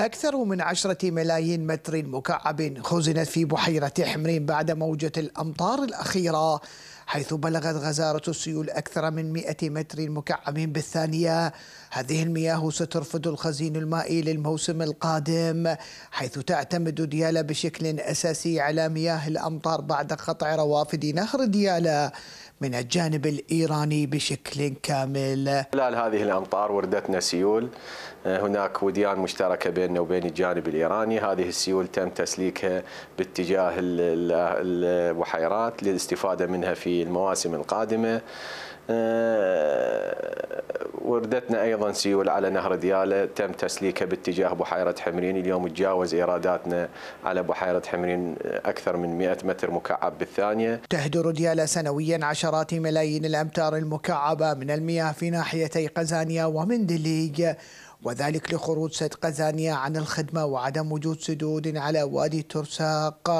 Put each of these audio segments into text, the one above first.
أكثر من عشرة ملايين متر مكعب خزنت في بحيرة حمرين بعد موجة الأمطار الأخيرة حيث بلغت غزارة السيول أكثر من 100 متر مكعب بالثانية هذه المياه سترفض الخزين المائي للموسم القادم حيث تعتمد ديالى بشكل أساسي على مياه الأمطار بعد قطع روافد نهر ديالى من الجانب الإيراني بشكل كامل خلال هذه الأمطار وردتنا سيول آه، هناك وديان مشتركة بيننا وبين الجانب الإيراني هذه السيول تم تسليكها باتجاه البحيرات للاستفادة منها في في المواسم القادمة آه، وردتنا ايضا سيول على نهر دياله تم تسليكها باتجاه بحيره حمرين اليوم تجاوز ايراداتنا على بحيره حمرين آه، اكثر من 100 متر مكعب بالثانيه تهدر دياله سنويا عشرات ملايين الامتار المكعبه من المياه في ناحيتي قزانيا دليج وذلك لخروج سد قزانيا عن الخدمه وعدم وجود سدود على وادي ترساق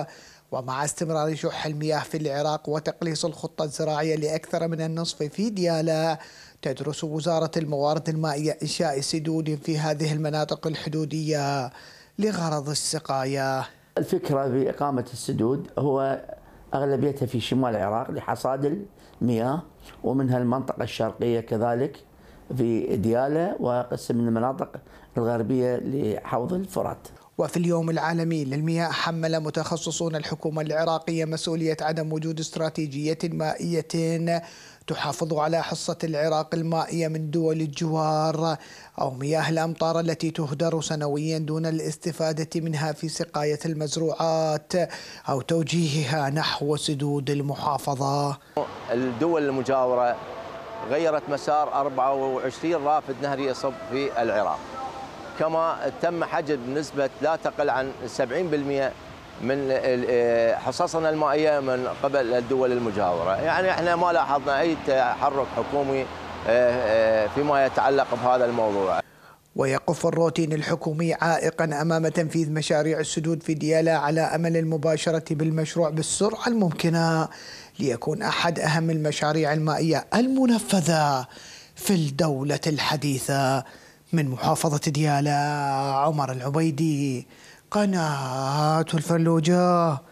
ومع استمرار شح المياه في العراق وتقليص الخطة الزراعية لأكثر من النصف في ديالا تدرس وزارة الموارد المائية إنشاء سدود في هذه المناطق الحدودية لغرض السقاية الفكرة بإقامة السدود هو أغلبيتها في شمال العراق لحصاد المياه ومنها المنطقة الشرقية كذلك في ديالى وقسم من المناطق الغربية لحوض الفرات وفي اليوم العالمي للمياه حمل متخصصون الحكومة العراقية مسؤولية عدم وجود استراتيجية مائية تحافظ على حصة العراق المائية من دول الجوار أو مياه الأمطار التي تهدر سنويا دون الاستفادة منها في سقاية المزروعات أو توجيهها نحو سدود المحافظة الدول المجاورة غيرت مسار 24 رافد نهري يصب في العراق كما تم حجز بنسبة لا تقل عن 70% من آه، حصصنا المائية من قبل الدول المجاورة يعني احنا ما لاحظنا أي تحرك حكومي آه، آه، فيما يتعلق بهذا الموضوع ويقف الروتين الحكومي عائقا امام تنفيذ مشاريع السدود في ديالا على امل المباشره بالمشروع بالسرعه الممكنه ليكون احد اهم المشاريع المائيه المنفذه في الدوله الحديثه من محافظة ديالى عمر العبيدي قناة الفلوجة